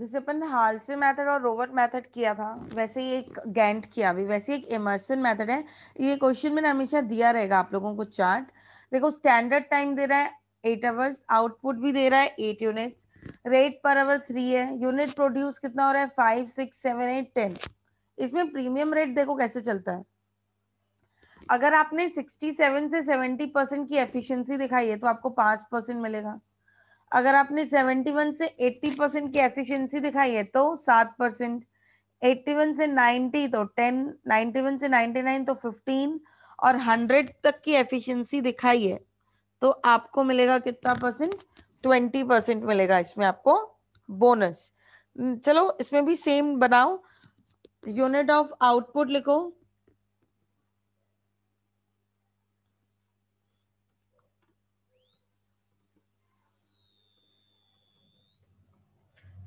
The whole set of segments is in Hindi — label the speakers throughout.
Speaker 1: जैसे अपन ने हाल से मेथड और रोबर्ट मेथड किया था वैसे ही एक गैंट किया भी वैसे एक इमर्सन मेथड है ये क्वेश्चन मैंने हमेशा दिया रहेगा आप लोगों को चार्ट देखो स्टैंडर्ड टाइम दे रहा है एट आवर्स आउटपुट भी दे रहा है eight units rate per hour three है यूनिट प्रोड्यूस कितना हो रहा है five six seven eight ten इसमें प्रीमियम रेट देखो कैसे चलता है अगर आपने सिक्सटी सेवन से सेवेंटी परसेंट की एफिशिएंसी दिखाई है तो आपको पांच परसेंट मिलेगा अगर आपने 71 से 80 परसेंट की एफिशिएंसी दिखाई है तो सात परसेंट एट्टी वन से नाइनटी तो टेन नाइन्टी वन से नाइन्टी नाइन तो फिफ्टीन और हंड्रेड तक की एफिशिएंसी दिखाई है तो आपको मिलेगा कितना परसेंट ट्वेंटी परसेंट मिलेगा इसमें आपको बोनस चलो इसमें भी सेम बनाओ यूनिट ऑफ आउटपुट लिखो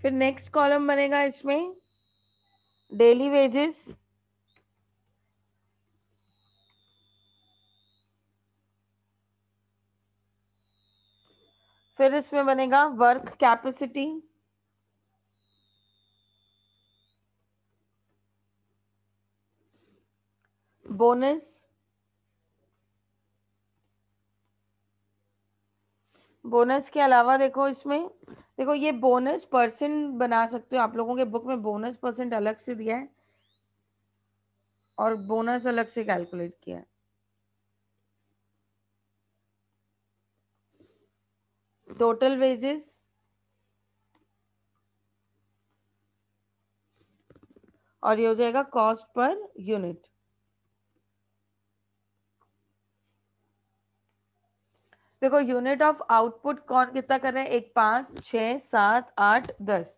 Speaker 1: फिर नेक्स्ट कॉलम बनेगा इसमें डेली वेजेस फिर इसमें बनेगा वर्क कैपेसिटी बोनस बोनस के अलावा देखो इसमें देखो ये बोनस परसेंट बना सकते हो आप लोगों के बुक में बोनस परसेंट अलग से दिया है और बोनस अलग से कैलकुलेट किया है टोटल वेजेस और ये हो जाएगा कॉस्ट पर यूनिट देखो यूनिट ऑफ आउटपुट कौन कितना कर रहे हैं एक पांच छ सात आठ दस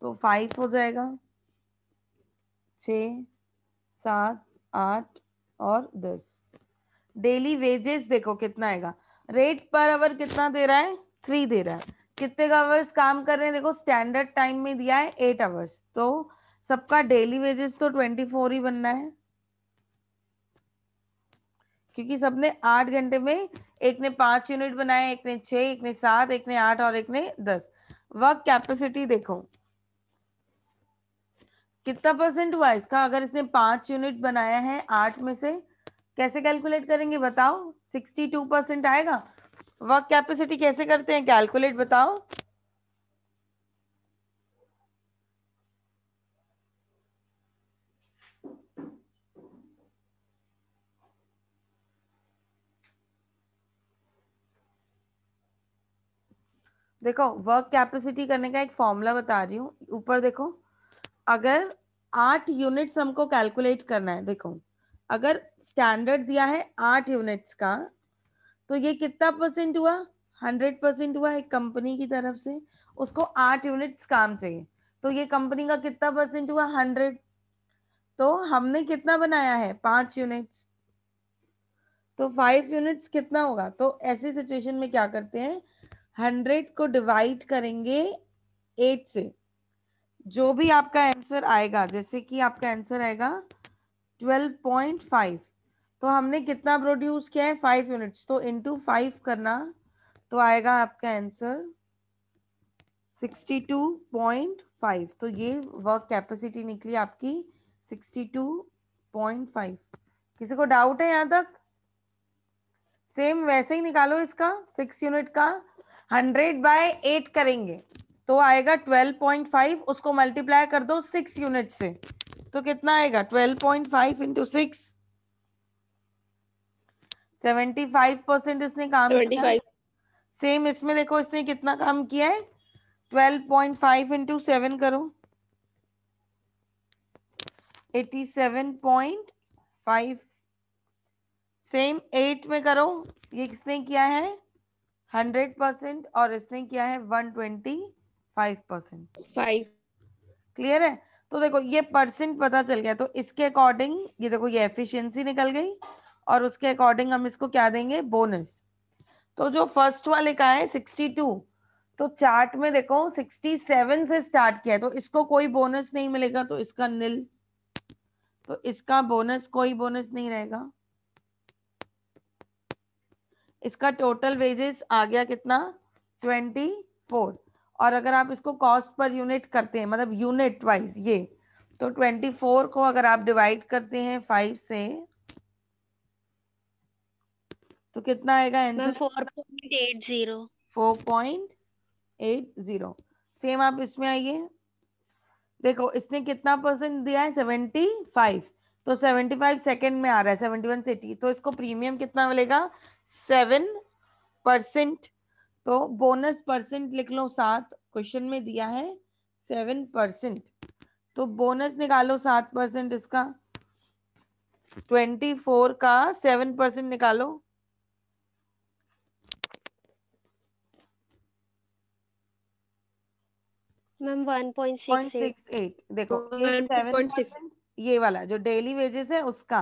Speaker 1: तो फाइव हो जाएगा छ सात आठ और दस डेली वेजेस देखो कितना आएगा रेट पर आवर कितना दे रहा है थ्री दे रहा है कितने का आवर्स काम कर रहे हैं देखो स्टैंडर्ड टाइम में दिया है एट आवर्स तो सबका डेली वेजेस तो ट्वेंटी फोर ही बनना है क्योंकि सबने आठ घंटे में एक ने पांच यूनिट बनाए एक ने छह एक ने सात एक ने आठ और एक ने दस वर्क कैपेसिटी देखो कितना परसेंट हुआ इसका अगर इसने पांच यूनिट बनाया है आठ में से कैसे कैलकुलेट करेंगे बताओ सिक्सटी टू परसेंट आएगा वर्क कैपेसिटी कैसे करते हैं कैलकुलेट बताओ देखो वर्क कैपेसिटी करने का एक फॉर्मूला बता रही हूँ ऊपर देखो अगर आठ यूनिट्स हमको कैलकुलेट करना है देखो अगर स्टैंडर्ड दिया है आठ यूनिट्स का तो ये कितना परसेंट हुआ हंड्रेड परसेंट हुआ एक कंपनी की तरफ से उसको आठ यूनिट्स काम चाहिए तो ये कंपनी का कितना परसेंट हुआ हंड्रेड तो हमने कितना बनाया है पांच यूनिट्स तो फाइव यूनिट्स कितना होगा तो ऐसी सिचुएशन में क्या करते हैं हंड्रेड को डिवाइड करेंगे एट से जो भी आपका आंसर आएगा जैसे कि आपका आंसर आएगा ट्वेल्व पॉइंट फाइव तो हमने कितना प्रोड्यूस किया है फाइव यूनिट्स तो इनटू फाइव करना तो आएगा आपका answer sixty two point five तो ये वर्क कैपेसिटी निकली आपकी सिक्सटी टू पॉइंट फाइव किसी को डाउट है यहाँ तक सेम वैसे ही निकालो इसका सिक्स यूनिट का हंड्रेड बाय एट करेंगे तो आएगा ट्वेल्व पॉइंट फाइव उसको मल्टीप्लाई कर दो सिक्स यूनिट से तो कितना आएगा twelve point five into six seventy five percent इसने काम 75. किया सेम इसमें देखो इसने कितना काम किया है twelve point five into seven करो eighty seven point five same eight में करो ये किसने किया है हंड्रेड परसेंट और इसने किया है one twenty five percent five clear है तो देखो ये परसेंट पता चल गया तो इसके अकॉर्डिंग ये देखो ये एफिशिएंसी निकल गई और उसके अकॉर्डिंग हम इसको क्या देंगे बोनस तो जो फर्स्ट वाले का है सिक्सटी टू तो चार्ट में देखो सिक्सटी सेवन से स्टार्ट किया है तो इसको कोई बोनस नहीं मिलेगा तो इसका निल तो इसका बोनस कोई बोनस नहीं रहेगा इसका टोटल वेजेस आ गया कितना ट्वेंटी फोर और अगर आप इसको कॉस्ट पर यूनिट करते हैं मतलब यूनिट वाइज ये तो ट्वेंटी फोर को अगर आप डिवाइड करते हैं फाइव से तो कितना आएगा answer four point eight zero four point eight zero same आप इसमें आइए देखो इसने कितना परसेंट दिया है सेवेंटी फाइव तो सेवेंटी फाइव सेकेंड में आ रहा है सेवेंटी वन सिटी तो इसको प्रीमियम कितना मिलेगा सेवन परसेंट तो बोनस परसेंट लिख लो सात क्वेश्चन में दिया है सेवन परसेंट तो बोनस निकालो सात परसेंट इसका ट्वेंटी फोर का सेवन परसेंट निकालो मैम 1.68 देखो 1. ये वाला जो डेली वेजेस है उसका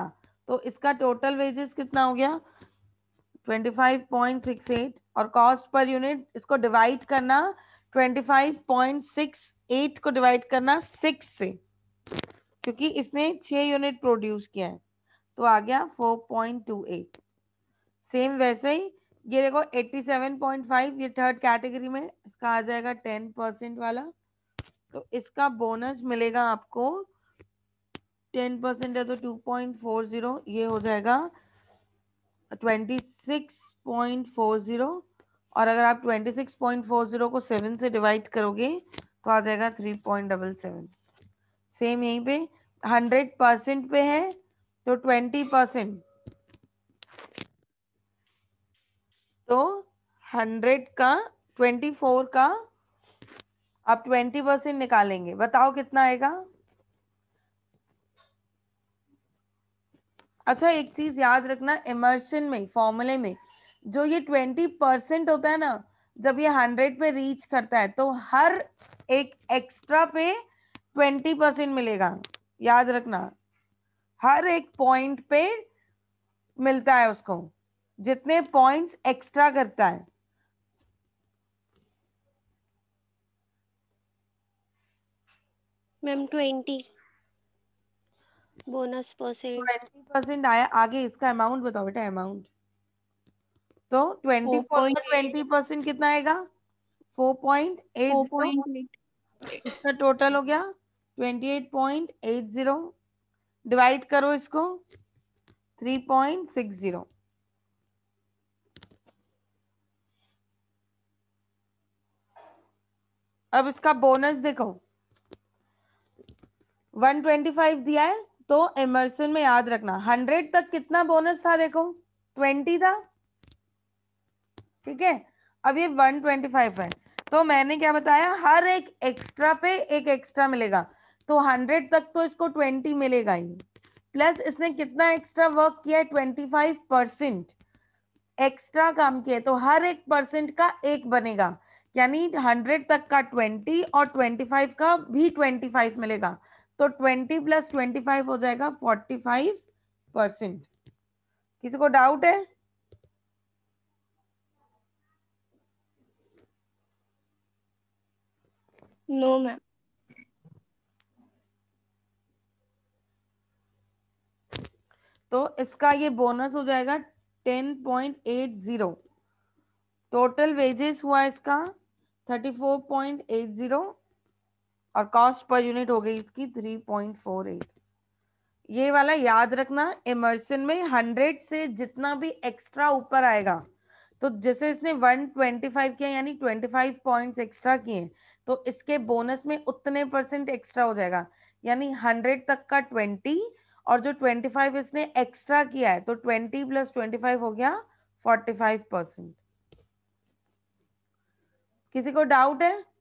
Speaker 1: तो इसका टोटल वेजेस कितना हो गया 1.68 25.68 और कॉस्ट पर यूनिट इसको डिवाइड करना 25.68 को डिवाइड करना सिक्स से क्योंकि इसने छः यूनिट प्रोड्यूस किया है तो आ गया 4.28 सेम वैसे ही ये देखो 87.5 ये थर्ड कैटेगरी में इसका आ जाएगा 10 परसेंट वाला तो इसका बोनस मिलेगा आपको 10 परसेंट है तो 2.40 ये हो जाएगा twenty six point four zero और अगर आप twenty six point four zero को सेवन से डिवाइड करोगे तो आ जाएगा three point double seven same यहीं पे हंड्रेड परसेंट पे है तो ट्वेंटी परसेंट तो हंड्रेड का ट्वेंटी फोर का आप ट्वेंटी परसेंट निकालेंगे बताओ कितना आएगा अच्छा एक चीज याद रखना इमर्शन में फॉर्मूले में जो ये ट्वेंटी परसेंट होता है ना जब ये हंड्रेड पे रीच करता है तो हर एक एक्स्ट्रा पे ट्वेंटी परसेंट मिलेगा याद रखना हर एक पॉइंट पे मिलता है उसको जितने पॉइंट्स एक्स्ट्रा करता है ma'am twenty bonus percent twenty percent आया आगे इसका अमाउंट बताओ बेटा अमाउंट तो ट्वेंटी फोर ट्वेंटी परसेंट कितना आएगा फोर पॉइंट एट इसका टोटल हो गया twenty eight point eight zero divide करो इसको थ्री पॉइंट सिक्स जीरो अब इसका बोनस देखो वन ट्वेंटी फाइव दिया है तो इमरसन में याद रखना हंड्रेड तक कितना बोनस था देखो ट्वेंटी था ठीक है अब ये वन ट्वेंटी फाइव है तो मैंने क्या बताया हर एक एक्स्ट्रा पे एक एक्स्ट्रा मिलेगा तो हंड्रेड तक तो इसको ट्वेंटी मिलेगा ही प्लस इसने कितना एक्स्ट्रा वर्क किया है ट्वेंटी फाइव परसेंट एक्स्ट्रा काम किया तो हर एक परसेंट का एक बनेगा यानी हंड्रेड तक का ट्वेंटी और ट्वेंटी फाइव का भी ट्वेंटी फाइव मिलेगा तो ट्वेंटी प्लस ट्वेंटी फाइव हो जाएगा फोर्टी फाइव परसेंट किसी को डाउट है नो मैम तो इसका ये बोनस हो जाएगा ten point eight zero total wages हुआ इसका thirty four point eight zero और कॉस्ट पर यूनिट हो गई इसकी थ्री पॉइंट फोर एट ये वाला याद रखना इमर्सन में हंड्रेड से जितना भी एक्स्ट्रा ऊपर आएगा तो जैसे इसने वन ट्वेंटी फाइव किया यानी ट्वेंटी फाइव पॉइंट एक्स्ट्रा किए तो इसके बोनस में उतने परसेंट एक्स्ट्रा हो जाएगा यानी हंड्रेड तक का ट्वेंटी और जो ट्वेंटी फाइव इसने एक्स्ट्रा किया है तो ट्वेंटी प्लस ट्वेंटी फाइव हो गया फोर्टी फाइव परसेंट किसी को डाउट है